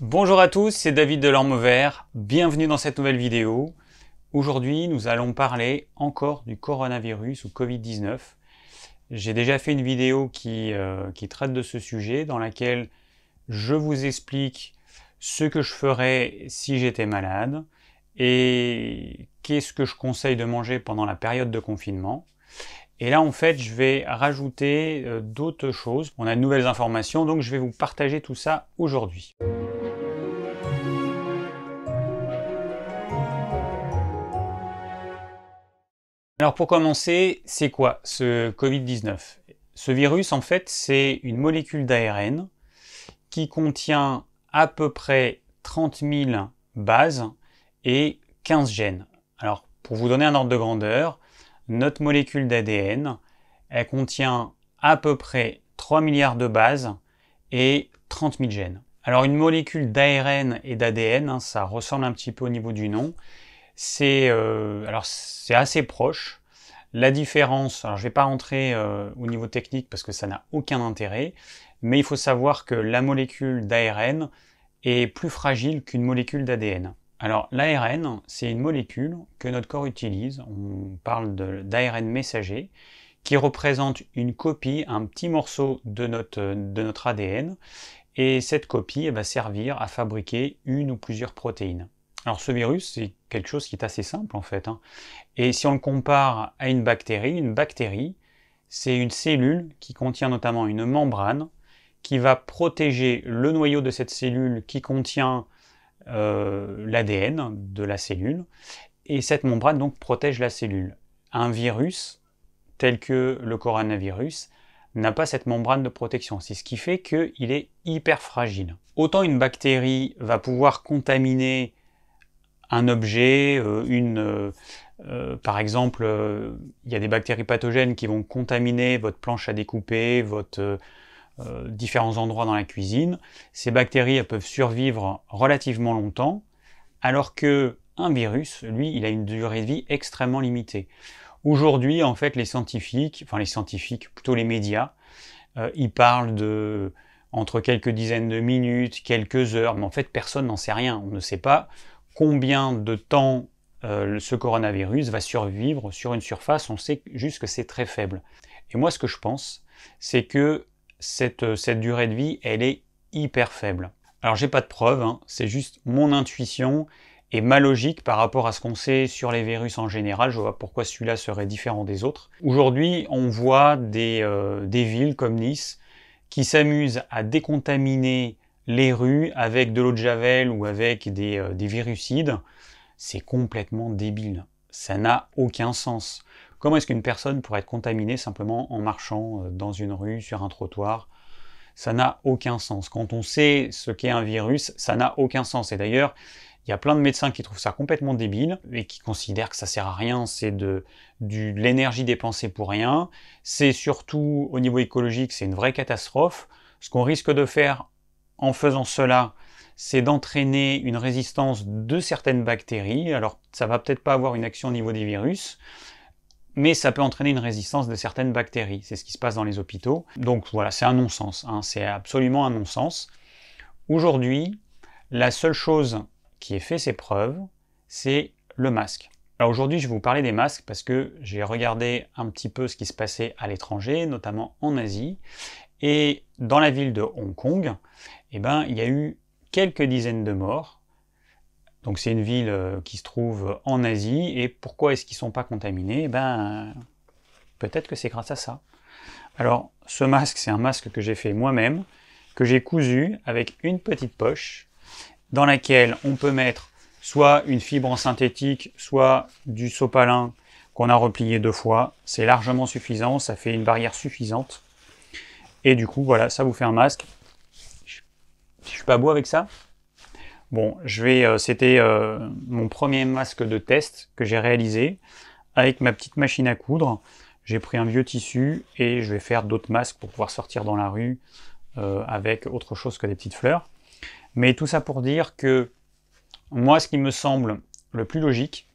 Bonjour à tous, c'est David de vert bienvenue dans cette nouvelle vidéo. Aujourd'hui, nous allons parler encore du coronavirus ou Covid-19. J'ai déjà fait une vidéo qui, euh, qui, traite de ce sujet, dans laquelle je vous explique ce que je ferais si j'étais malade et qu'est-ce que je conseille de manger pendant la période de confinement. Et là, en fait, je vais rajouter euh, d'autres choses. On a de nouvelles informations, donc je vais vous partager tout ça aujourd'hui. Alors pour commencer, c'est quoi ce Covid-19 Ce virus, en fait, c'est une molécule d'ARN qui contient à peu près 30 000 bases et 15 gènes. Alors pour vous donner un ordre de grandeur, notre molécule d'ADN, elle contient à peu près 3 milliards de bases et 30 000 gènes. Alors une molécule d'ARN et d'ADN, hein, ça ressemble un petit peu au niveau du nom. C'est euh, alors c'est assez proche. La différence, alors je ne vais pas rentrer euh, au niveau technique parce que ça n'a aucun intérêt, mais il faut savoir que la molécule d'ARN est plus fragile qu'une molécule d'ADN. Alors l'ARN, c'est une molécule que notre corps utilise, on parle d'ARN messager, qui représente une copie, un petit morceau de notre, ADN, et cette copie va servir à fabriquer une ou plusieurs protéines. Alors ce virus, c'est quelque chose qui est assez simple en fait. Hein. Et si on le compare à une bactérie, une bactérie, c'est une cellule qui contient notamment une membrane qui va protéger le noyau de cette cellule qui contient euh, l'ADN de la cellule, et cette membrane donc protège la cellule. Un virus, tel que le coronavirus, n'a pas cette membrane de protection. C'est ce qui fait qu'il est hyper fragile. Autant une bactérie va pouvoir contaminer un objet, euh, une, euh, par exemple, il y a des bactéries pathogènes qui vont contaminer votre planche à découper, votre euh, différents endroits dans la cuisine. Ces bactéries, peuvent survivre relativement longtemps, alors que un virus, lui, il a une durée de vie extrêmement limitée. Aujourd'hui, en fait, les scientifiques, enfin les scientifiques, plutôt les médias, euh, ils parlent de entre quelques dizaines de minutes, quelques heures, mais en fait, personne n'en sait rien. On ne sait pas combien de temps euh, ce coronavirus va survivre sur une surface. On sait juste que c'est très faible. Et moi, ce que je pense, c'est que euh, cette, durée de vie, elle est hyper faible. Alors j'ai pas de preuves, hein. c'est juste mon intuition et ma logique par rapport à ce qu'on sait sur les virus en général. Je vois pourquoi celui-là serait différent des autres. Aujourd'hui, on voit des, euh, villes comme Nice qui s'amusent à décontaminer les rues avec de l'eau de javel ou avec des, virusides. Euh, des virucides. C'est complètement débile. Ça n'a aucun sens. Comment est-ce qu'une personne pourrait être contaminée simplement en marchant euh, dans une rue, sur un trottoir Ça n'a aucun sens. Quand on sait ce qu'est un virus, ça n'a aucun sens. Et d'ailleurs, il y a plein de médecins qui trouvent ça complètement débile et qui considèrent que ça sert à rien, c'est de, de l'énergie dépensée pour rien. C'est surtout au niveau écologique, c'est une vraie catastrophe. Ce qu'on risque de faire en faisant cela, c'est d'entraîner une résistance de certaines bactéries. Alors ça va peut-être pas avoir une action au niveau des virus, mais ça peut entraîner une résistance de certaines bactéries. C'est ce qui se passe dans les hôpitaux. Donc voilà, c'est un non-sens. Hein. C'est absolument un non-sens. Aujourd'hui, la seule chose qui ait fait ses preuves, c'est le masque. Alors aujourd'hui, je vais vous parler des masques parce que j'ai regardé un petit peu ce qui se passait à l'étranger, notamment en Asie. Et dans la ville de Hong Kong, eh ben, il y a eu quelques dizaines de morts donc c'est une ville euh, qui se trouve en Asie. Et pourquoi est-ce qu'ils ne sont pas contaminés eh Ben peut-être que c'est grâce à ça. Alors ce masque, c'est un masque que j'ai fait moi-même, que j'ai cousu avec une petite poche dans laquelle on peut mettre soit une fibre en synthétique, soit du sopalin qu'on a replié deux fois. C'est largement suffisant, ça fait une barrière suffisante. Et du coup, voilà, ça vous fait un masque. Je suis pas beau avec ça Bon, je vais, euh, c'était euh, mon premier masque de test que j'ai réalisé avec ma petite machine à coudre. J'ai pris un vieux tissu et je vais faire d'autres masques pour pouvoir sortir dans la rue euh, avec autre chose que des petites fleurs. Mais tout ça pour dire que moi, ce qui me semble le plus logique,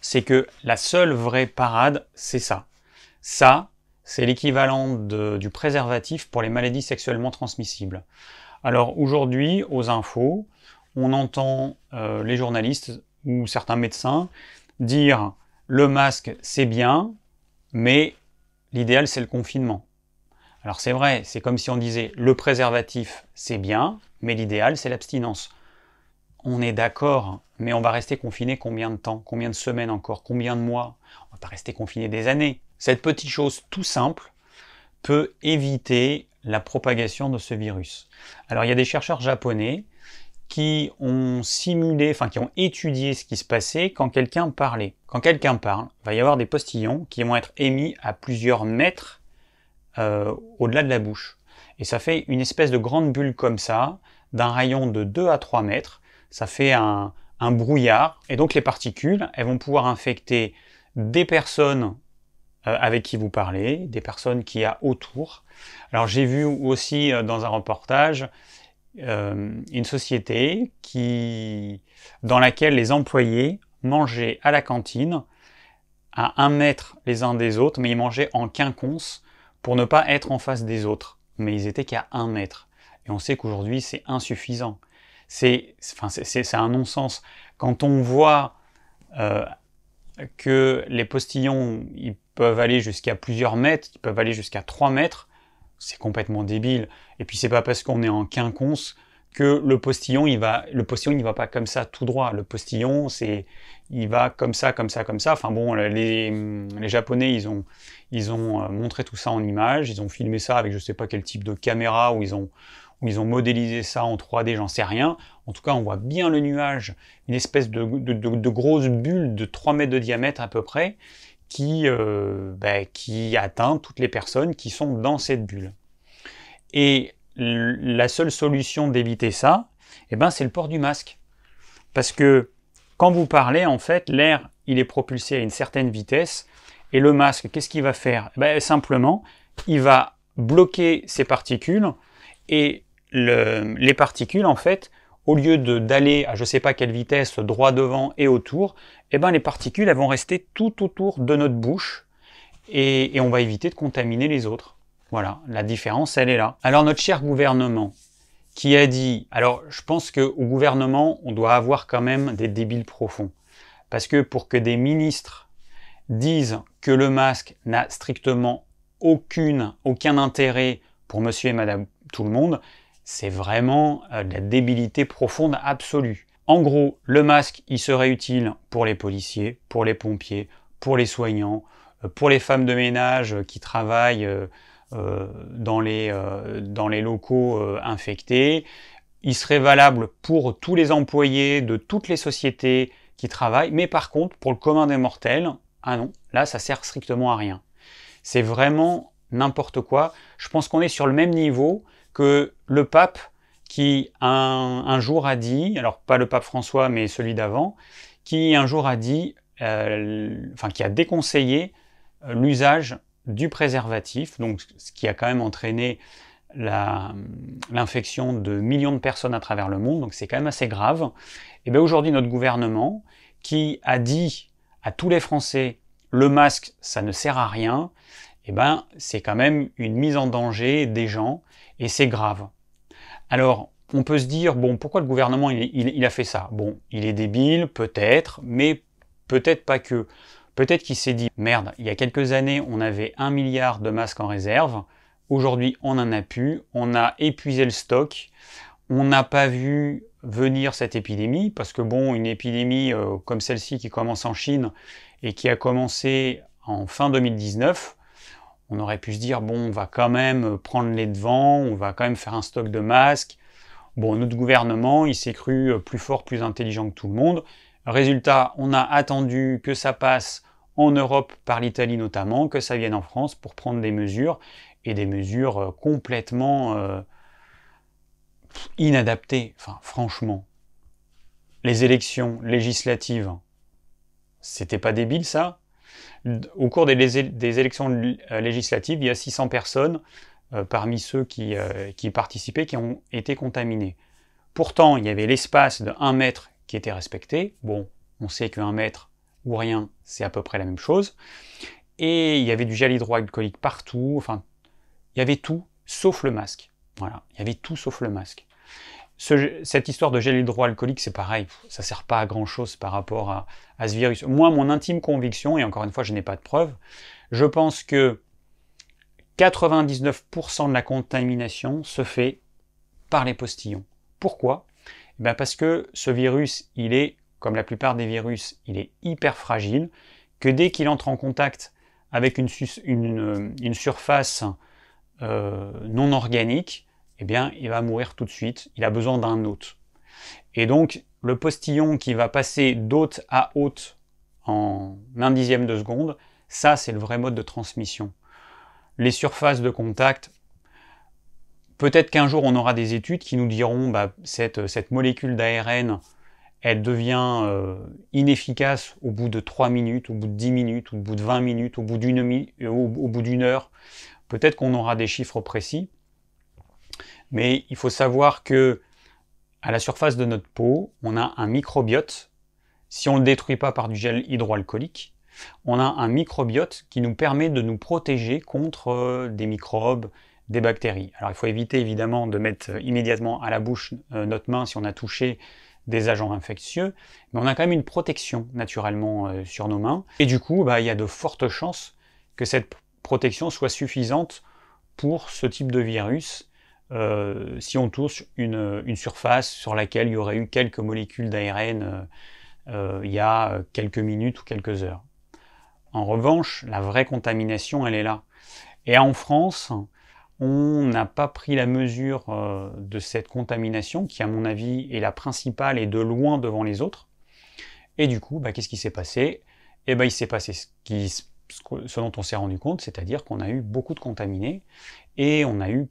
c'est que la seule vraie parade, c'est ça. Ça, c'est l'équivalent du préservatif pour les maladies sexuellement transmissibles. Alors aujourd'hui, aux infos, on entend euh, les journalistes ou certains médecins dire le masque c'est bien, mais l'idéal c'est le confinement. Alors c'est vrai, c'est comme si on disait le préservatif c'est bien, mais l'idéal c'est l'abstinence. On est d'accord, mais on va rester confiné combien de temps Combien de semaines encore Combien de mois On va pas rester confiné des années. Cette petite chose tout simple peut éviter la propagation de ce virus. Alors il y a des chercheurs japonais qui ont simulé, enfin qui ont étudié ce qui se passait quand quelqu'un parlait. Quand quelqu'un parle, il va y avoir des postillons qui vont être émis à plusieurs mètres euh, au-delà de la bouche. Et ça fait une espèce de grande bulle comme ça, d'un rayon de 2 à 3 mètres. Ça fait un, un brouillard. Et donc les particules, elles vont pouvoir infecter des personnes euh, avec qui vous parlez, des personnes qui y a autour. Alors j'ai vu aussi euh, dans un reportage euh, une société qui, dans laquelle les employés mangeaient à la cantine à un mètre les uns des autres, mais ils mangeaient en quinconce pour ne pas être en face des autres. Mais ils étaient qu'à un mètre. Et on sait qu'aujourd'hui, c'est insuffisant. C'est, enfin, un non-sens. Quand on voit euh, que les postillons, ils peuvent aller jusqu'à plusieurs mètres, ils peuvent aller jusqu'à trois mètres, c'est complètement débile. Et puis c'est pas parce qu'on est en quinconce que le postillon, il va, le postillon, il va pas comme ça tout droit. Le postillon, c'est, il va comme ça, comme ça, comme ça. Enfin bon, euh, hum, les, Japonais, ils ont, ils ont euh, montré tout ça en images, ils ont filmé ça avec je sais pas quel type de caméra, où ils ont, ils ont modélisé ça en 3D, j'en sais rien. En tout cas, on voit bien le nuage, une espèce de, de, de, de grosse bulle de 3 mètres de diamètre à peu près, euh, ben, qui, atteint toutes les personnes qui sont dans cette bulle. Et la seule solution d'éviter ça, eh ben, c'est le port du masque. Parce que quand vous parlez, en fait, l'air, il est propulsé à une certaine vitesse. Et le masque, qu'est-ce qu'il va faire eh ben, Simplement, il va bloquer ces particules. Et les particules, en fait, au lieu d'aller à je ne sais pas quelle vitesse droit devant et autour, eh ben les particules vont rester tout autour de notre bouche et, on va éviter de contaminer les autres. Voilà, la différence elle est là. Alors notre cher gouvernement, qui a dit, alors je pense qu'au gouvernement, on doit avoir quand même des débiles profonds. Parce que pour que des ministres disent que le masque n'a strictement aucune, aucun intérêt pour monsieur et madame tout le monde, c'est vraiment euh, de la débilité profonde absolue. En gros, le masque, il serait utile pour les policiers, pour les pompiers, pour les soignants, euh, pour les femmes de ménage euh, qui travaillent dans les, dans les locaux infectés. Il serait valable pour tous les employés de toutes les sociétés qui travaillent, mais par contre, pour le commun des mortels, ah non, là, ça sert strictement à rien. C'est vraiment n'importe quoi. Je pense qu'on est sur le même niveau que le pape qui un, jour a dit, alors pas le pape François, mais celui d'avant, qui un jour a dit, euh, enfin qui a déconseillé euh, l'usage du préservatif, donc ce qui a quand même entraîné l'infection de millions de personnes à travers le monde, donc c'est quand même assez grave. Et eh bien aujourd'hui, notre gouvernement, qui a dit à tous les Français, le masque, ça ne sert à rien, et eh ben c'est quand même une mise en danger des gens, et c'est grave. Alors, on peut se dire, bon, pourquoi le gouvernement, il, a fait ça Bon, il est débile, peut-être, mais peut-être pas que. Peut-être qu'il s'est dit, merde, il y a quelques années, on avait un milliard de masques en réserve, aujourd'hui, on en a plus, on a épuisé le stock, on n'a pas vu venir cette épidémie, parce que bon, une épidémie euh, comme celle-ci qui commence en Chine et qui a commencé en fin 2019, on aurait pu se dire, bon, on va quand même euh, prendre les devants, on va quand même faire un stock de masques. Bon, notre gouvernement, il s'est cru euh, plus fort, plus intelligent que tout le monde. Résultat, on a attendu que ça passe en Europe par l'Italie notamment, que ça vienne en France pour prendre des mesures, et des mesures euh, complètement inadaptées, enfin franchement. Les élections législatives, c'était pas débile ça au cours des, élections euh, législatives, il y a 600 personnes euh, parmi ceux euh, qui, participaient qui ont été contaminées. Pourtant, il y avait l'espace de 1 mètre qui était respecté. Bon, on sait que mètre ou rien, c'est à peu près la même chose. Et il y avait du gel hydroalcoolique partout. Enfin, il y avait tout sauf le masque. Voilà, il y avait tout sauf le masque cette histoire de gel hydroalcoolique, c'est pareil, ça sert pas à grand chose par rapport à, ce virus. Moi, mon intime conviction, et encore une fois, je n'ai pas de preuves, je pense que 99% de la contamination se fait par les postillons. Pourquoi eh ben, Parce que ce virus, il est, comme la plupart des virus, il est hyper fragile, que dès qu'il entre en contact avec une, surface euh, non organique, eh bien, il va mourir tout de suite. Il a besoin d'un hôte. Et donc, le postillon qui va passer d'hôte à hôte en un dixième de seconde, ça, c'est le vrai mode de transmission. Les surfaces de contact, peut-être qu'un jour on aura des études qui nous diront bah, cette, molécule d'ARN, elle devient euh, inefficace au bout de 3 minutes, au bout de 10 minutes, au bout de 20 minutes, euh, au bout d'une heure. Peut-être qu'on aura des chiffres précis. Mais il faut savoir que à la surface de notre peau, on a un microbiote. Si on ne le détruit pas par du gel hydroalcoolique, on a un microbiote qui nous permet de nous protéger contre euh, des microbes, des bactéries. Alors il faut éviter évidemment de mettre euh, immédiatement à la bouche euh, notre main si on a touché des agents infectieux, mais on a quand même une protection naturellement sur nos mains. Et du coup, bah, il y a de fortes chances que cette protection soit suffisante pour ce type de virus euh, si on touche une, surface sur laquelle il y aurait eu quelques molécules d'ARN euh, euh, il y a quelques minutes ou quelques heures. En revanche, la vraie contamination, elle est là. Et en France, on n'a pas pris la mesure de cette contamination, qui à mon avis est la principale et de loin devant les autres. Et du coup, bah, qu'est-ce qui s'est passé Eh bien, il s'est passé ce, qui, ce dont on s'est rendu compte, c'est-à-dire qu'on a eu beaucoup de contaminés et on a eu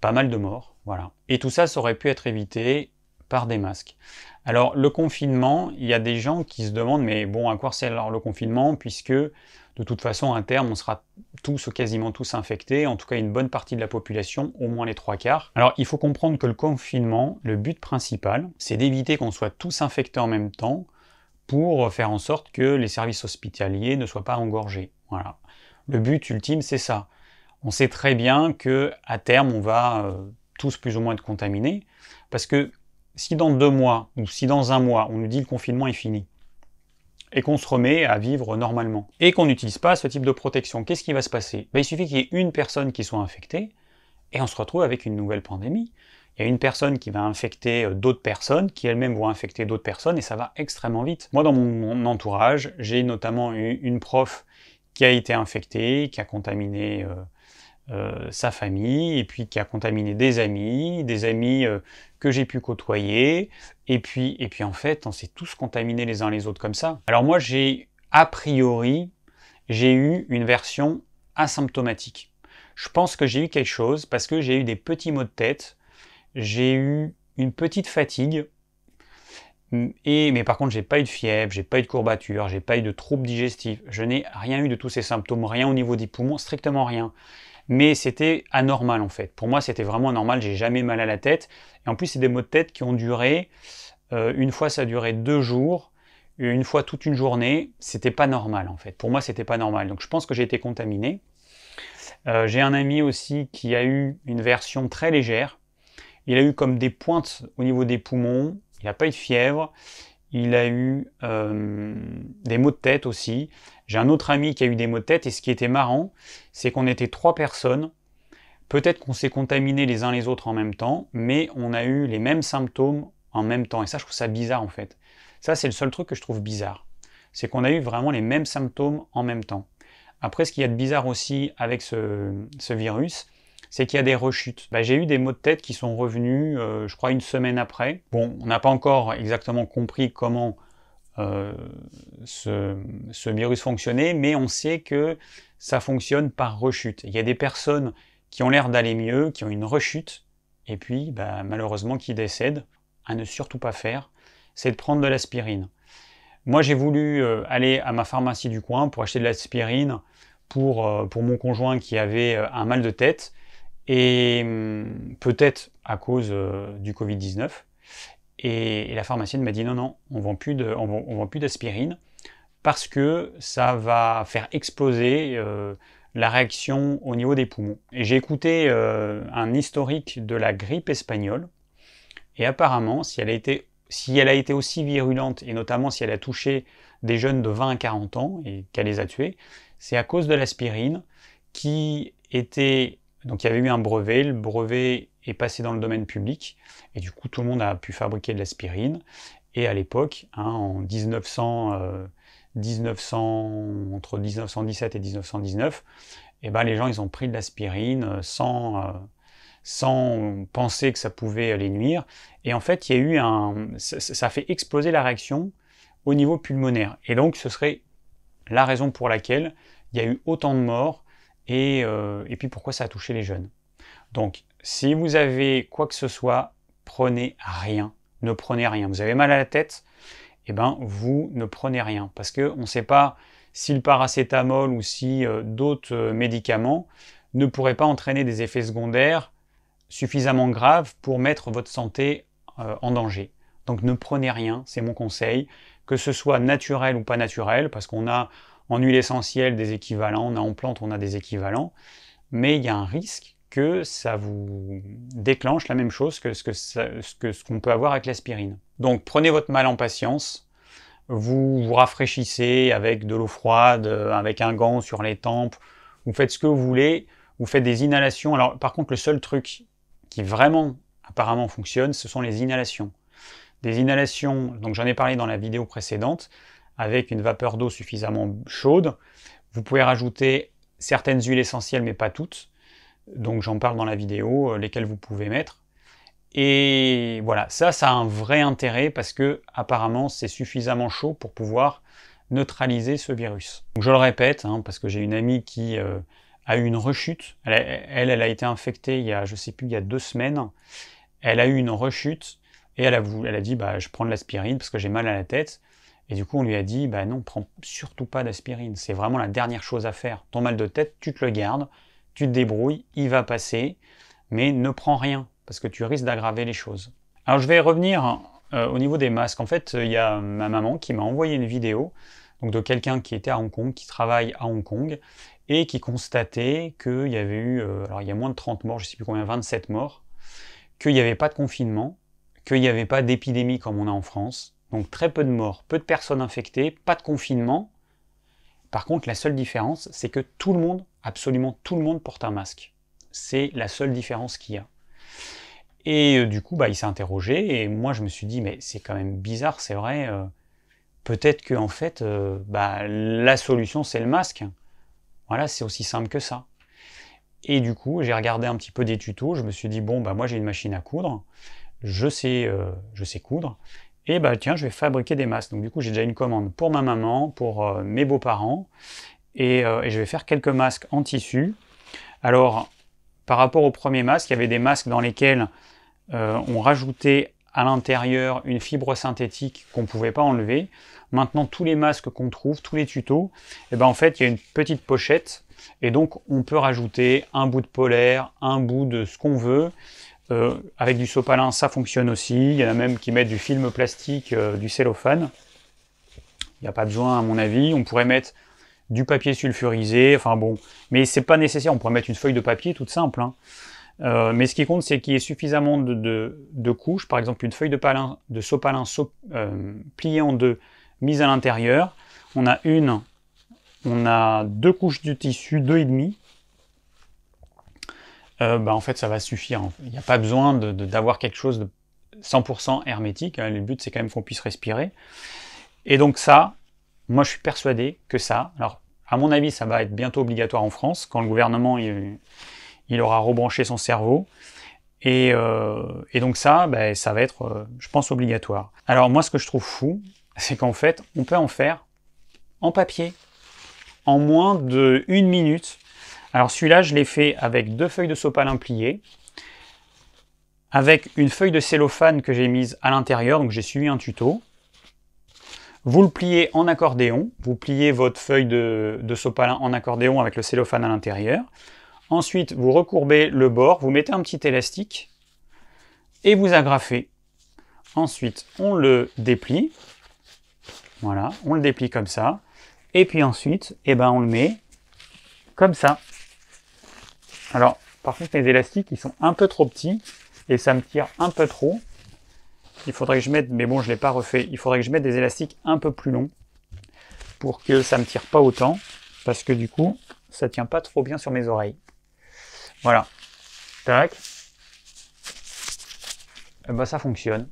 pas mal de morts, voilà. Et tout ça, ça aurait pu être évité par des masques. Alors le confinement, il y a des gens qui se demandent mais bon à quoi sert alors le confinement puisque de toute façon à terme on sera tous ou quasiment tous infectés, en tout cas une bonne partie de la population, au moins les trois quarts. Alors il faut comprendre que le confinement, le but principal, c'est d'éviter qu'on soit tous infectés en même temps pour faire en sorte que les services hospitaliers ne soient pas engorgés. Voilà. Le but ultime c'est ça on sait très bien que à terme, on va euh, tous plus ou moins être contaminés, parce que si dans deux mois ou si dans un mois, on nous dit le confinement est fini, et qu'on se remet à vivre normalement, et qu'on n'utilise pas ce type de protection, qu'est-ce qui va se passer ben, Il suffit qu'il y ait une personne qui soit infectée, et on se retrouve avec une nouvelle pandémie. Il y a une personne qui va infecter euh, d'autres personnes, qui elles-mêmes vont infecter d'autres personnes, et ça va extrêmement vite. Moi, dans mon, entourage, j'ai notamment eu une prof qui a été infectée, qui a contaminé... Euh, euh, sa famille, et puis qui a contaminé des amis, des amis euh, que j'ai pu côtoyer, et puis, et puis en fait, on s'est tous contaminés les uns les autres comme ça. Alors moi, j'ai, a priori, j'ai eu une version asymptomatique. Je pense que j'ai eu quelque chose parce que j'ai eu des petits maux de tête, j'ai eu une petite fatigue, et, mais par contre, j'ai pas eu de fièvre, j'ai pas eu de courbature, j'ai pas eu de troubles digestifs, je n'ai rien eu de tous ces symptômes, rien au niveau des poumons, strictement rien mais c'était anormal en fait. Pour moi, c'était vraiment normal. j'ai jamais mal à la tête. Et en plus, c'est des maux de tête qui ont duré, euh, une fois ça a duré deux jours, une fois toute une journée, c'était pas normal en fait. Pour moi, c'était pas normal. Donc je pense que j'ai été contaminé. Euh, j'ai un ami aussi qui a eu une version très légère. Il a eu comme des pointes au niveau des poumons, il n'a pas eu de fièvre, il a eu euh, des maux de tête aussi. J'ai un autre ami qui a eu des maux de tête et ce qui était marrant, c'est qu'on était trois personnes. Peut-être qu'on s'est contaminés les uns les autres en même temps, mais on a eu les mêmes symptômes en même temps. Et ça, je trouve ça bizarre en fait. Ça, c'est le seul truc que je trouve bizarre. C'est qu'on a eu vraiment les mêmes symptômes en même temps. Après, ce qu'il y a de bizarre aussi avec ce virus, c'est qu'il y a des rechutes. Bah, j'ai eu des maux de tête qui sont revenus, euh, je crois, une semaine après. Bon, on n'a pas encore exactement compris comment euh, ce, virus fonctionnait, mais on sait que ça fonctionne par rechute. Il y a des personnes qui ont l'air d'aller mieux, qui ont une rechute, et puis bah, malheureusement qui décèdent. À ne surtout pas faire, c'est de prendre de l'aspirine. Moi, j'ai voulu euh, aller à ma pharmacie du coin pour acheter de l'aspirine pour mon conjoint qui avait un mal de tête et hum, peut-être à cause euh, du Covid-19. Et, la pharmacienne m'a dit non, non, on ne vend plus d'aspirine parce que ça va faire exploser euh, la réaction au niveau des poumons. Et j'ai écouté euh, un historique de la grippe espagnole, et apparemment, si elle, a été, si elle a été aussi virulente, et notamment si elle a touché des jeunes de 20 à 40 ans et qu'elle les a tués, c'est à cause de l'aspirine qui était donc il y avait eu un brevet, le brevet est passé dans le domaine public, et du coup tout le monde a pu fabriquer de l'aspirine. Et à l'époque, hein, en euh, entre 1917 et 1919, eh ben, les gens ils ont pris de l'aspirine euh, euh, sans, penser que ça pouvait les nuire. Et en fait, il y a eu ça, ça a fait exploser la réaction au niveau pulmonaire. Et donc ce serait la raison pour laquelle il y a eu autant de morts euh, et, puis pourquoi ça a touché les jeunes. Donc, si vous avez quoi que ce soit, prenez rien. Ne prenez rien. Vous avez mal à la tête, eh ben, vous ne prenez rien. Parce qu'on ne sait pas si le paracétamol ou si euh, d'autres euh, médicaments ne pourraient pas entraîner des effets secondaires suffisamment graves pour mettre votre santé en danger. Donc ne prenez rien, c'est mon conseil, que ce soit naturel ou pas naturel, parce qu'on a en huile essentielle, des équivalents. On a en plante, on a des équivalents. Mais il y a un risque que ça vous déclenche la même chose que ce qu'on que ce qu'on peut avoir avec l'aspirine. Donc prenez votre mal en patience, vous vous rafraîchissez avec de l'eau froide, euh, avec un gant sur les tempes, vous faites ce que vous voulez, vous faites des inhalations. Alors par contre le seul truc qui vraiment apparemment fonctionne, ce sont les inhalations. Des inhalations, donc j'en ai parlé dans la vidéo précédente, avec une vapeur d'eau suffisamment chaude. Vous pouvez rajouter certaines huiles essentielles, mais pas toutes. Donc j'en parle dans la vidéo, euh, lesquelles vous pouvez mettre. Et voilà, ça, ça a un vrai intérêt parce que apparemment c'est suffisamment chaud pour pouvoir neutraliser ce virus. je le répète, hein, parce que j'ai une amie qui euh, a eu une rechute. Elle, elle, a été infectée il y a, je sais plus, il y a deux semaines. Elle a eu une rechute et elle a, dit, bah, je prends de l'aspirine parce que j'ai mal à la tête. Et du coup, on lui a dit, bah non, prends surtout pas d'aspirine, c'est vraiment la dernière chose à faire. Ton mal de tête, tu te le gardes, tu te débrouilles, il va passer, mais ne prends rien, parce que tu risques d'aggraver les choses. Alors je vais revenir euh, au niveau des masques. En fait, il y a ma maman qui m'a envoyé une vidéo donc de quelqu'un qui était à Hong Kong, qui travaille à Hong Kong, et qui constatait qu'il y avait eu, euh, alors il y a moins de 30 morts, je ne sais plus combien, 27 morts, qu'il n'y avait pas de confinement, qu'il n'y avait pas d'épidémie comme on a en France, donc très peu de morts, peu de personnes infectées, pas de confinement. Par contre, la seule différence, c'est que tout le monde, absolument tout le monde porte un masque. C'est la seule différence qu'il y a. Et euh, du coup, bah, il s'est interrogé, et moi je me suis dit, mais c'est quand même bizarre, c'est vrai. Euh, peut-être que en fait, euh, bah, la solution c'est le masque. Voilà, c'est aussi simple que ça. Et du coup, j'ai regardé un petit peu des tutos, je me suis dit, bon, bah moi j'ai une machine à coudre, je sais, je sais coudre, et bah tiens, je vais fabriquer des masques. Donc du coup, j'ai déjà une commande pour ma maman, pour euh, mes beaux-parents, euh, et, je vais faire quelques masques en tissu. Alors, par rapport au premier masque, il y avait des masques dans lesquels euh, on rajoutait à l'intérieur une fibre synthétique qu'on ne pouvait pas enlever. Maintenant, tous les masques qu'on trouve, tous les tutos, et eh ben en fait, il y a une petite pochette et donc on peut rajouter un bout de polaire, un bout de ce qu'on veut euh, avec du sopalin, ça fonctionne aussi. Il y en a même qui mettent du film plastique, euh, du cellophane. Il n'y a pas besoin, à mon avis. On pourrait mettre du papier sulfurisé, enfin bon, mais c'est pas nécessaire. On pourrait mettre une feuille de papier toute simple. Hein. Euh, mais ce qui compte, c'est qu'il y ait suffisamment de, couches, par exemple une feuille de, de sopalin pliée en deux, mise à l'intérieur. On a une, on a deux couches de tissu, deux et demi, euh, bah, en fait, ça va suffire. Il n'y a pas besoin d'avoir quelque chose de 100% hermétique. Hein. Le but, c'est quand même qu'on puisse respirer. Et donc ça, moi, je suis persuadé que ça, alors, à mon avis, ça va être bientôt obligatoire en France, quand le gouvernement, il, aura rebranché son cerveau. Et, euh, donc ça, bah, ça va être, euh, je pense, obligatoire. Alors moi, ce que je trouve fou, c'est qu'en fait, on peut en faire en papier, en moins d'une minute. Alors celui-là, je l'ai fait avec deux feuilles de sopalin pliées, avec une feuille de cellophane que j'ai mise à l'intérieur, donc j'ai suivi un tuto. Vous le pliez en accordéon, vous pliez votre feuille de, sopalin en accordéon avec le cellophane à l'intérieur. Ensuite, vous recourbez le bord, vous mettez un petit élastique et vous agrafez. Ensuite, on le déplie. Voilà, on le déplie comme ça. Et puis ensuite, eh ben, on le met comme ça. Alors, par contre, les élastiques, ils sont un peu trop petits et ça me tire un peu trop. Il faudrait que je mette, mais bon, je l'ai pas refait. Il faudrait que je mette des élastiques un peu plus longs pour que ça me tire pas autant parce que du coup, ça tient pas trop bien sur mes oreilles. Voilà. Tac. Et eh ben, ça fonctionne.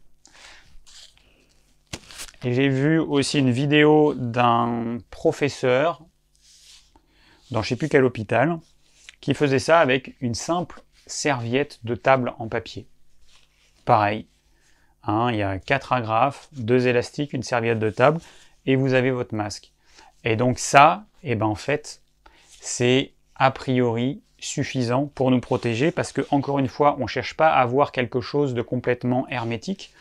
Et j'ai vu aussi une vidéo d'un professeur dans je sais plus quel hôpital qui faisait ça avec une simple serviette de table en papier. Pareil, hein, il y a quatre agrafes, deux élastiques, une serviette de table, et vous avez votre masque. Et donc ça, et eh ben en fait, c'est a priori suffisant pour nous protéger parce que encore une fois, on ne cherche pas à avoir quelque chose de complètement hermétique.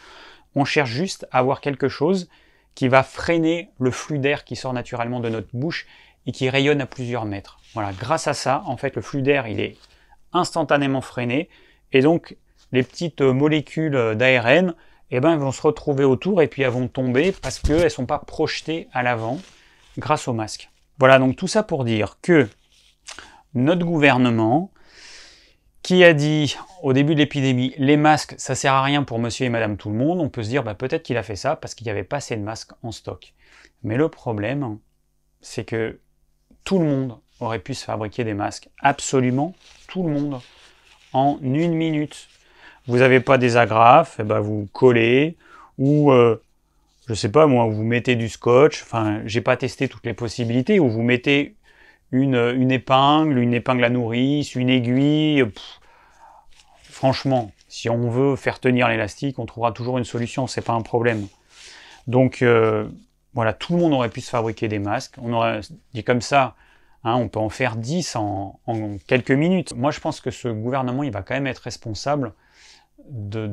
On cherche juste à avoir quelque chose qui va freiner le flux d'air qui sort naturellement de notre bouche et qui rayonne à plusieurs mètres. Voilà, grâce à ça, en fait, le flux d'air, il est instantanément freiné, et donc les petites euh, molécules euh, d'ARN, eh ben, vont se retrouver autour et puis elles vont tomber parce qu'elles ne sont pas projetées à l'avant grâce au masques. Voilà, donc tout ça pour dire que notre gouvernement, qui a dit au début de l'épidémie, les masques, ça sert à rien pour monsieur et madame tout le monde, on peut se dire, bah, peut-être qu'il a fait ça parce qu'il n'y avait pas assez de masques en stock. Mais le problème, c'est que tout le monde aurait pu se fabriquer des masques. Absolument tout le monde. En une minute. Vous n'avez pas des agrafes, eh ben vous collez, ou je euh, je sais pas moi, vous mettez du scotch, enfin j'ai pas testé toutes les possibilités, ou vous mettez une, une épingle, une épingle à nourrice, une aiguille. Franchement, si on veut faire tenir l'élastique, on trouvera toujours une solution, c'est pas un problème. Donc euh, voilà, tout le monde aurait pu se fabriquer des masques. On aurait dit comme ça, hein, on peut en faire 10 en, quelques minutes. Moi, je pense que ce gouvernement, il va quand même être responsable bah,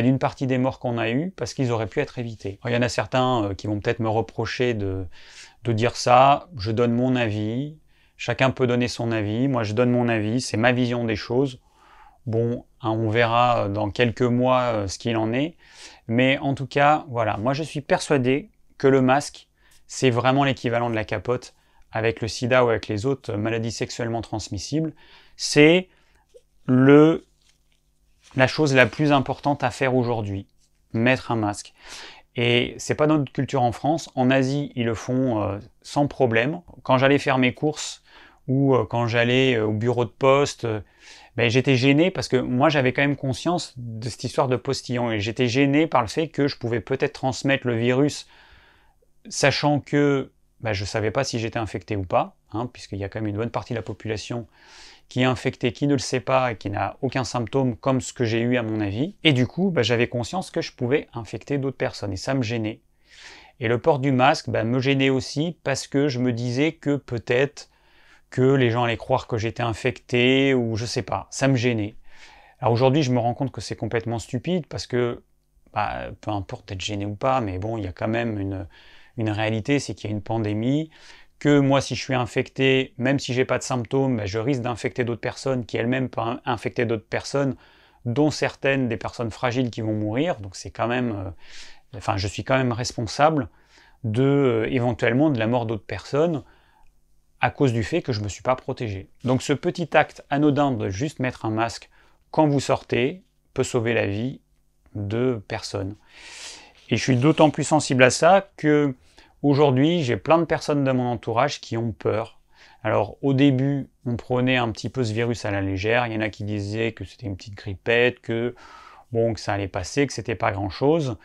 d'une partie des morts qu'on a eues parce qu'ils auraient pu être évités. il y en a certains euh, qui vont peut-être me reprocher de, dire ça. Je donne mon avis. Chacun peut donner son avis. Moi, je donne mon avis. C'est ma vision des choses. Bon, hein, on verra euh, dans quelques mois euh, ce qu'il en est. Mais en tout cas, voilà, moi je suis persuadé que le masque, c'est vraiment l'équivalent de la capote avec le sida ou avec les autres maladies sexuellement transmissibles. C'est le, la chose la plus importante à faire aujourd'hui, mettre un masque. Et c'est pas notre culture en France. En Asie, ils le font euh, sans problème. Quand j'allais faire mes courses ou euh, quand j'allais euh, au bureau de poste, ben, j'étais gêné parce que moi j'avais quand même conscience de cette histoire de postillon et j'étais gêné par le fait que je pouvais peut-être transmettre le virus sachant que bah, je ne savais pas si j'étais infecté ou pas, hein, puisqu'il y a quand même une bonne partie de la population qui est infectée, qui ne le sait pas et qui n'a aucun symptôme comme ce que j'ai eu à mon avis. Et du coup, bah, j'avais conscience que je pouvais infecter d'autres personnes et ça me gênait. Et le port du masque bah, me gênait aussi parce que je me disais que peut-être que les gens allaient croire que j'étais infecté ou je sais pas. Ça me gênait. Alors aujourd'hui, je me rends compte que c'est complètement stupide parce que, peu importe d'être gêné ou pas, mais bon, il y a quand même une, une réalité, c'est qu'il y a une pandémie, que moi, si je suis infecté, même si j'ai pas de symptômes, ben, je risque d'infecter d'autres personnes qui elles-mêmes peuvent infecter d'autres personnes, dont certaines des personnes fragiles qui vont mourir. Donc c'est quand même, euh, enfin, je suis quand même responsable de euh, éventuellement de la mort d'autres personnes à cause du fait que je ne me suis pas protégé. Donc ce petit acte anodin de juste mettre un masque quand vous sortez peut sauver la vie de personnes. Et je suis d'autant plus sensible à ça que Aujourd'hui, j'ai plein de personnes de mon entourage qui ont peur. Alors au début, on prenait un petit peu ce virus à la légère. Il y en a qui disaient que c'était une petite grippette, que bon, ça allait passer, que c'était pas grand-chose.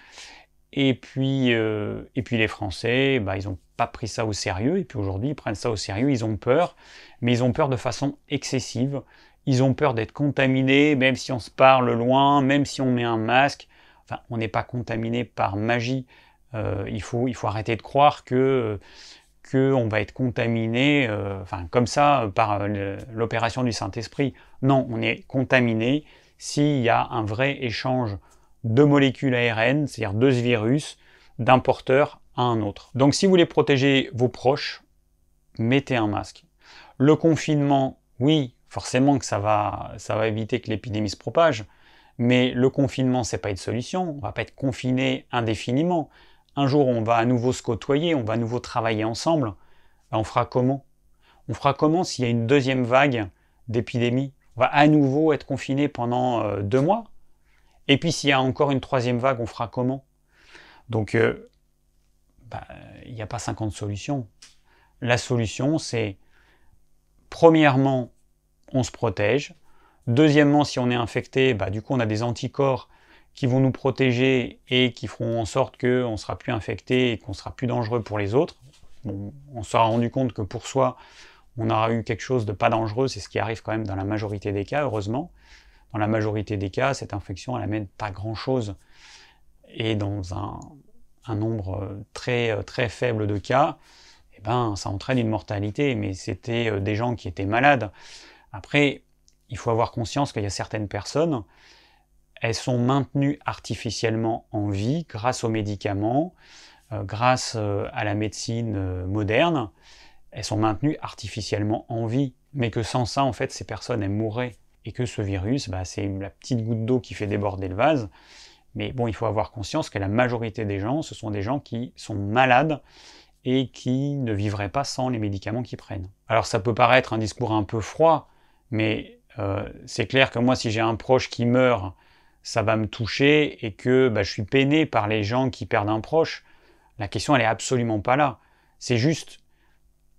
Et puis, euh, et puis les Français, bah, ils n'ont pas pris ça au sérieux. Et puis aujourd'hui, ils prennent ça au sérieux. Ils ont peur, mais ils ont peur de façon excessive. Ils ont peur d'être contaminés, même si on se parle loin, même si on met un masque. Enfin, on n'est pas contaminé par magie. Euh, il, faut, arrêter de croire que qu'on va être contaminé, euh, comme ça, euh, par l'opération du Saint-Esprit. Non, on est contaminé s'il y a un vrai échange de molécules ARN, c'est-à-dire de ce virus, d'un porteur à un autre. Donc si vous voulez protéger vos proches, mettez un masque. Le confinement, oui, forcément que ça va, éviter que l'épidémie se propage, mais le confinement, ce n'est pas une solution. On va pas être confiné indéfiniment un jour on va à nouveau se côtoyer, on va à nouveau travailler ensemble, ben, on fera comment On fera comment s'il y a une deuxième vague d'épidémie On va à nouveau être confiné pendant euh, deux mois Et puis s'il y a encore une troisième vague, on fera comment Donc, euh, ben, il n'y a pas 50 solutions. La solution, c'est premièrement, on se protège. Deuxièmement, si on est infecté, ben, du coup, on a des anticorps qui vont nous protéger et qui feront en sorte qu'on ne sera plus infecté et qu'on sera plus dangereux pour les autres. on sera rendu compte que pour soi, on aura eu quelque chose de pas dangereux, c'est ce qui arrive quand même dans la majorité des cas, heureusement. Dans la majorité des cas, cette infection, elle amène pas grand-chose. Et dans un, nombre euh, euh, très, faible de cas, eh ben, ça entraîne une mortalité, mais c'était euh, des gens qui étaient malades. Après, il faut avoir conscience qu'il y a certaines personnes, elles sont maintenues artificiellement en vie grâce aux médicaments, euh, grâce euh, à la médecine euh, moderne. Elles sont maintenues artificiellement en vie, mais que sans ça, en fait, ces personnes, elles mourraient. Et que ce virus, bah, c'est la petite goutte d'eau qui fait déborder le vase. Mais bon, il faut avoir conscience que la majorité des gens, ce sont des gens qui sont malades et qui ne vivraient pas sans les médicaments qu'ils prennent. Alors ça peut paraître un discours un peu froid, mais c'est clair que moi, si j'ai un proche qui meurt, ça va me toucher et que bah, je suis peiné par les gens qui perdent un proche. La question, elle est absolument pas là. C'est juste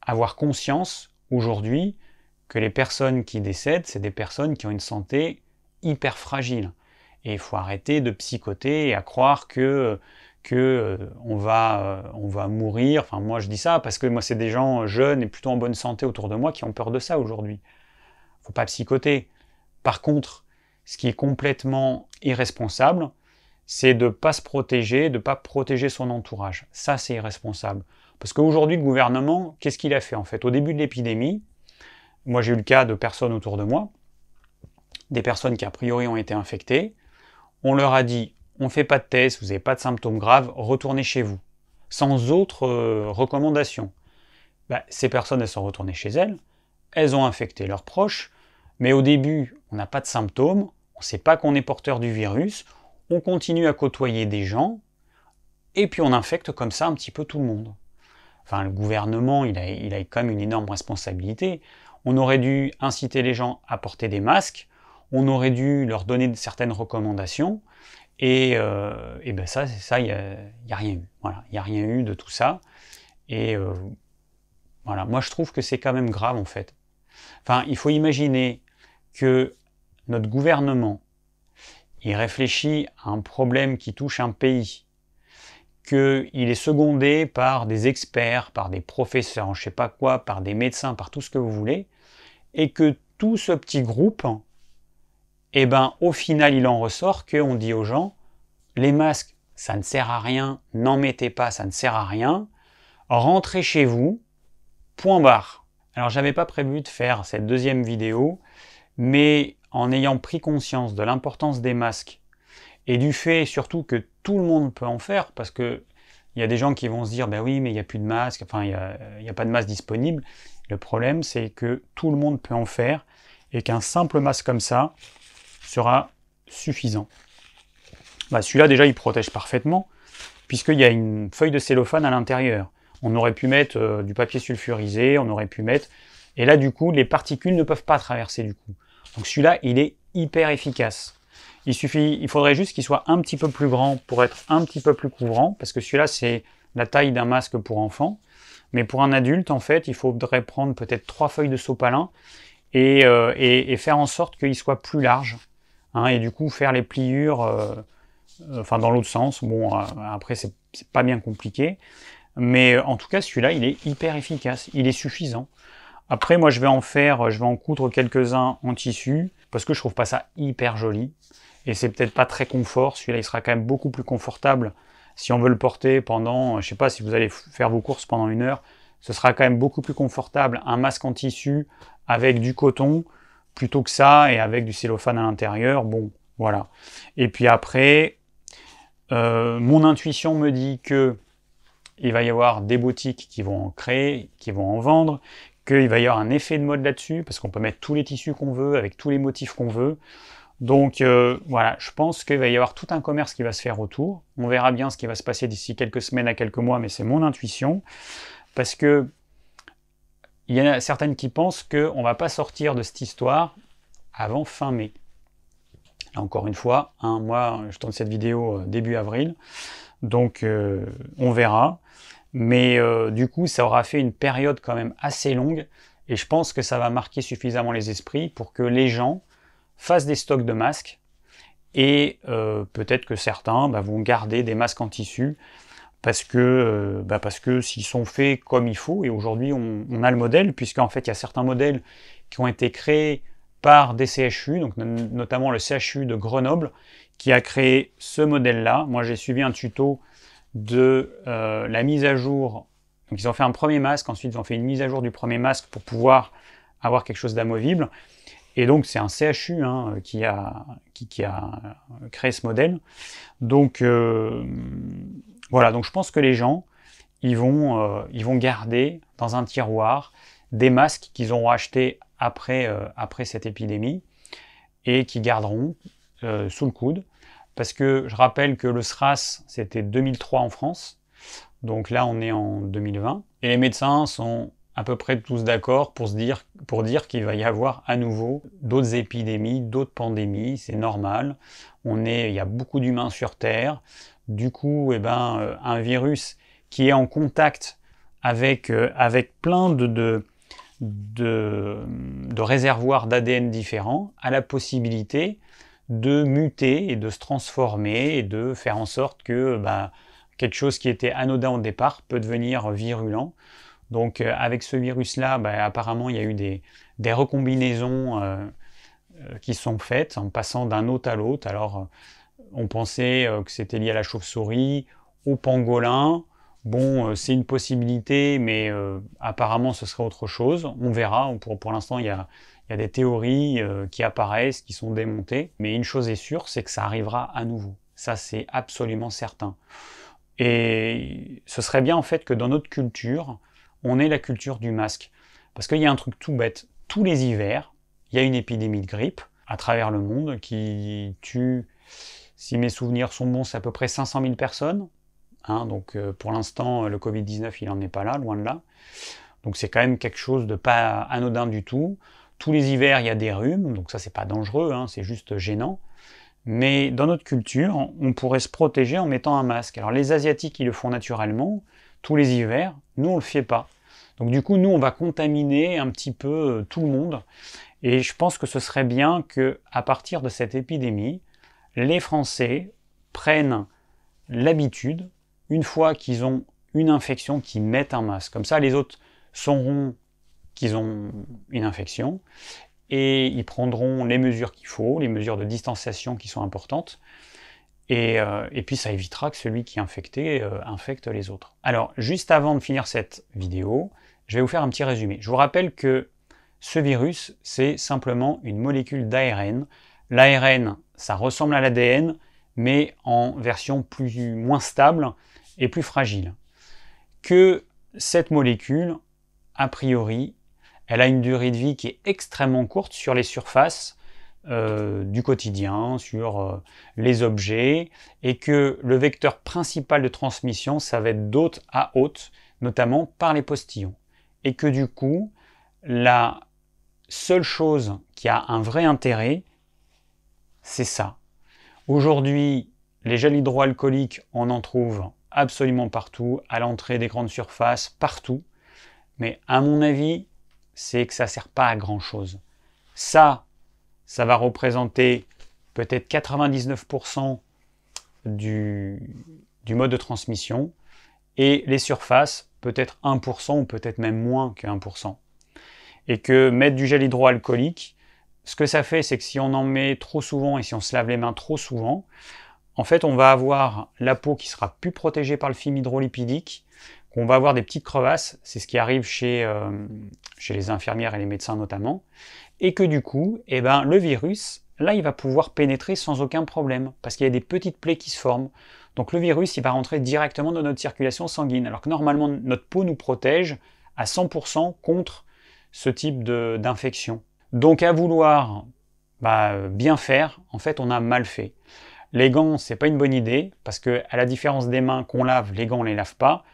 avoir conscience aujourd'hui que les personnes qui décèdent, c'est des personnes qui ont une santé hyper fragile. Et il faut arrêter de psychoter et à croire que que euh, on va euh, on va mourir. Enfin moi je dis ça parce que moi c'est des gens jeunes et plutôt en bonne santé autour de moi qui ont peur de ça aujourd'hui. Faut pas psychoter. Par contre, ce qui est complètement irresponsable, c'est de ne pas se protéger, de ne pas protéger son entourage. Ça, c'est irresponsable. Parce qu'aujourd'hui, le gouvernement, qu'est-ce qu'il a fait en fait Au début de l'épidémie, moi j'ai eu le cas de personnes autour de moi, des personnes qui a priori ont été infectées, on leur a dit on ne fait pas de test, vous n'avez pas de symptômes graves, retournez chez vous, sans autre euh, recommandation. Bah, ces personnes, elles sont retournées chez elles, elles ont infecté leurs proches, mais au début, on n'a pas de symptômes, on ne sait pas qu'on est porteur du virus, on continue à côtoyer des gens, et puis on infecte comme ça un petit peu tout le monde. Enfin, le gouvernement, il a, il a quand même une énorme responsabilité. On aurait dû inciter les gens à porter des masques, on aurait dû leur donner certaines recommandations, et, euh, ben ça, ça, il n'y a, y a, rien eu. Voilà, il n'y a rien eu de tout ça. Et euh, voilà, moi je trouve que c'est quand même grave en fait. Enfin, il faut imaginer que notre gouvernement, il réfléchit à un problème qui touche un pays, qu'il est secondé par des experts, par des professeurs, je ne sais pas quoi, par des médecins, par tout ce que vous voulez, et que tout ce petit groupe, eh ben, au final, il en ressort qu'on dit aux gens, les masques, ça ne sert à rien, n'en mettez pas, ça ne sert à rien, rentrez chez vous, point barre. Alors j'avais pas prévu de faire cette deuxième vidéo, mais en ayant pris conscience de l'importance des masques et du fait surtout que tout le monde peut en faire, parce que il y a des gens qui vont se dire, ben oui, mais il n'y a plus de masque, enfin, il n'y a, pas de masque disponible. Le problème, c'est que tout le monde peut en faire et qu'un simple masque comme ça sera suffisant. Bah, celui-là, déjà, il protège parfaitement, puisqu'il y a une feuille de cellophane à l'intérieur. On aurait pu mettre euh, du papier sulfurisé, on aurait pu mettre... Et là, du coup, les particules ne peuvent pas traverser, du coup. Donc celui-là, il est hyper efficace. Il suffit, il faudrait juste qu'il soit un petit peu plus grand pour être un petit peu plus couvrant, parce que celui-là, c'est la taille d'un masque pour enfant. Mais pour un adulte, en fait, il faudrait prendre peut-être trois feuilles de sopalin et, euh, faire en sorte qu'il soit plus large. Hein, et du coup, faire les pliures, euh, euh, enfin dans l'autre sens. Bon, après, c'est pas bien compliqué. Mais en tout cas, celui-là, il est hyper efficace, il est suffisant. Après, moi, je vais en faire, je vais en coudre quelques-uns en tissu, parce que je trouve pas ça hyper joli. Et c'est peut-être pas très confort. Celui-là, il sera quand même beaucoup plus confortable si on veut le porter pendant, je sais pas, si vous allez faire vos courses pendant une heure, ce sera quand même beaucoup plus confortable un masque en tissu avec du coton plutôt que ça et avec du cellophane à l'intérieur. Bon, voilà. Et puis après, euh, mon intuition me dit que il va y avoir des boutiques qui vont en créer, qui vont en vendre. Il va y avoir un effet de mode là-dessus, parce qu'on peut mettre tous les tissus qu'on veut, avec tous les motifs qu'on veut. Donc euh, voilà, je pense qu'il va y avoir tout un commerce qui va se faire autour. On verra bien ce qui va se passer d'ici quelques semaines à quelques mois, mais c'est mon intuition. Parce que il y en a certaines qui pensent qu'on va pas sortir de cette histoire avant fin mai. Là encore une fois, un hein, moi je tourne cette vidéo euh, début avril, donc euh, on verra. Mais euh, du coup, ça aura fait une période quand même assez longue. Et je pense que ça va marquer suffisamment les esprits pour que les gens fassent des stocks de masques. Et euh, peut-être que certains bah, vont garder des masques en tissu euh, bah, parce que s'ils sont faits comme il faut et aujourd'hui on, a le modèle puisqu'en fait il y a certains modèles qui ont été créés par des CHU donc notamment le CHU de Grenoble qui a créé ce modèle là moi j'ai suivi un tuto de euh, la mise à jour. Donc ils ont fait un premier masque, ensuite ils ont fait une mise à jour du premier masque pour pouvoir avoir quelque chose d'amovible. Et donc c'est un CHU hein, qui, a, euh, créé ce modèle. Donc euh, voilà, donc je pense que les gens, ils vont, garder dans un tiroir des masques qu'ils auront achetés après, après cette épidémie et qui garderont sous le coude parce que je rappelle que le SRAS, c'était 2003 en France, donc là on est en 2020, et les médecins sont à peu près tous d'accord pour, dire, pour dire qu'il va y avoir à nouveau d'autres épidémies, d'autres pandémies, c'est normal, on il y a beaucoup d'humains sur Terre, du coup, eh ben, euh, un virus qui est en contact avec, euh, plein de, de réservoirs d'ADN différents a la possibilité de muter et de se transformer et de faire en sorte que bah, quelque chose qui était anodin au départ peut devenir virulent. Donc euh, avec ce virus-là, bah, apparemment, il y a eu des, recombinaisons euh, euh, qui sont faites en passant d'un hôte à l'autre. Alors on pensait que c'était lié à la chauve-souris, au pangolin. Bon, c'est une possibilité, mais apparemment ce serait autre chose. On verra. Pour, pour l'instant, il y a, il y a des théories euh, qui apparaissent, qui sont démontées, mais une chose est sûre, c'est que ça arrivera à nouveau. Ça, c'est absolument certain. Et ce serait bien en fait que dans notre culture, on ait la culture du masque. Parce qu'il y a un truc tout bête. Tous les hivers, il y a une épidémie de grippe à travers le monde qui tue, si mes souvenirs sont bons, c'est à peu près 500 000 personnes. Hein, donc euh, pour l'instant, le Covid-19, il n'en est pas là, loin de là. Donc c'est quand même quelque chose de pas anodin du tout. Tous les hivers, il y a des rhumes, donc ça, c'est pas dangereux, hein, c'est juste gênant. Mais dans notre culture, on pourrait se protéger en mettant un masque. Alors les Asiatiques, ils le font naturellement, tous les hivers, nous, on le fait pas. Donc du coup, nous, on va contaminer un petit peu euh, tout le monde. Et je pense que ce serait bien que, à partir de cette épidémie, les Français prennent l'habitude, une fois qu'ils ont une infection, qu'ils mettent un masque. Comme ça, les autres seront qu'ils ont une infection et ils prendront les mesures qu'il faut, les mesures de distanciation qui sont importantes. Et, euh, puis ça évitera que celui qui est infecté euh, infecte les autres. Alors, juste avant de finir cette vidéo, je vais vous faire un petit résumé. Je vous rappelle que ce virus, c'est simplement une molécule d'ARN. L'ARN, ça ressemble à l'ADN, mais en version plus, moins stable et plus fragile. Que cette molécule, a priori, elle a une durée de vie qui est extrêmement courte sur les surfaces euh, du quotidien, sur euh, les objets, et que le vecteur principal de transmission, ça va être d'hôte à hôte, notamment par les postillons. Et que du coup, la seule chose qui a un vrai intérêt, c'est ça. Aujourd'hui, les gels hydroalcooliques, on en trouve absolument partout, à l'entrée des grandes surfaces, partout. Mais à mon avis, c'est que ça ne sert pas à grand-chose. Ça, ça va représenter peut-être 99% du, du mode de transmission, et les surfaces, peut-être 1% ou peut-être même moins que 1%. Et que mettre du gel hydroalcoolique, ce que ça fait, c'est que si on en met trop souvent et si on se lave les mains trop souvent, en fait, on va avoir la peau qui sera plus protégée par le film hydrolipidique, on va avoir des petites crevasses, c'est ce qui arrive chez, euh, chez les infirmières et les médecins notamment, et que du coup, eh ben, le virus, là, il va pouvoir pénétrer sans aucun problème, parce qu'il y a des petites plaies qui se forment. Donc le virus, il va rentrer directement dans notre circulation sanguine, alors que normalement, notre peau nous protège à 100% contre ce type d'infection. Donc à vouloir bah, bien faire, en fait, on a mal fait. Les gants, c'est pas une bonne idée, parce que à la différence des mains qu'on lave, les gants, on les lave pas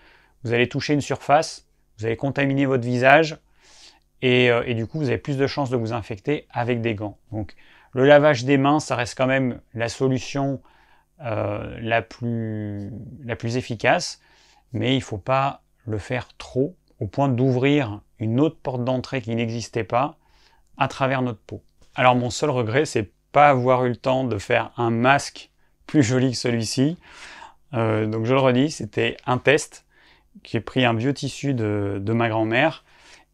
vous allez toucher une surface, vous allez contaminer votre visage euh, et, du coup vous avez plus de chances de vous infecter avec des gants. Donc le lavage des mains, ça reste quand même la solution euh, la, plus, la plus efficace, mais il ne faut pas le faire trop au point d'ouvrir une autre porte d'entrée qui n'existait pas à travers notre peau. Alors mon seul regret, c'est pas avoir eu le temps de faire un masque plus joli que celui-ci. Euh, donc je le redis, c'était un test qui ai pris un vieux tissu de, ma grand-mère.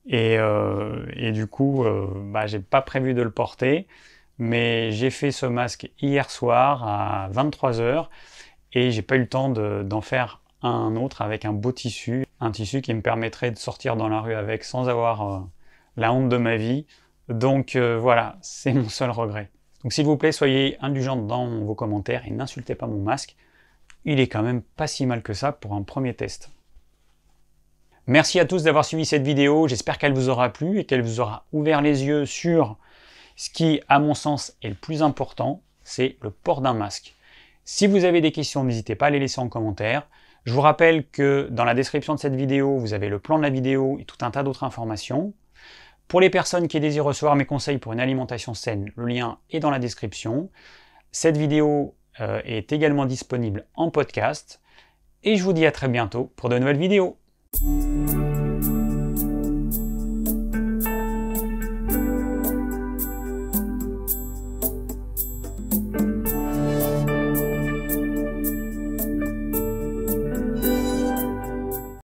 Et, euh, du coup, euh, bah, j'ai pas prévu de le porter, mais j'ai fait ce masque hier soir à 23h et j'ai pas eu le temps d'en faire un autre avec un beau tissu, un tissu qui me permettrait de sortir dans la rue avec sans avoir euh, la honte de ma vie. Donc voilà, c'est mon seul regret. Donc s'il vous plaît, soyez indulgents dans vos commentaires et n'insultez pas mon masque. Il est quand même pas si mal que ça pour un premier test. Merci à tous d'avoir suivi cette vidéo, j'espère qu'elle vous aura plu et qu'elle vous aura ouvert les yeux sur ce qui, à mon sens, est le plus important, c'est le port d'un masque. Si vous avez des questions, n'hésitez pas à les laisser en commentaire. Je vous rappelle que dans la description de cette vidéo, vous avez le plan de la vidéo et tout un tas d'autres informations. Pour les personnes qui désirent recevoir mes conseils pour une alimentation saine, le lien est dans la description. Cette vidéo euh, est également disponible en podcast. Et je vous dis à très bientôt pour de nouvelles vidéos. Música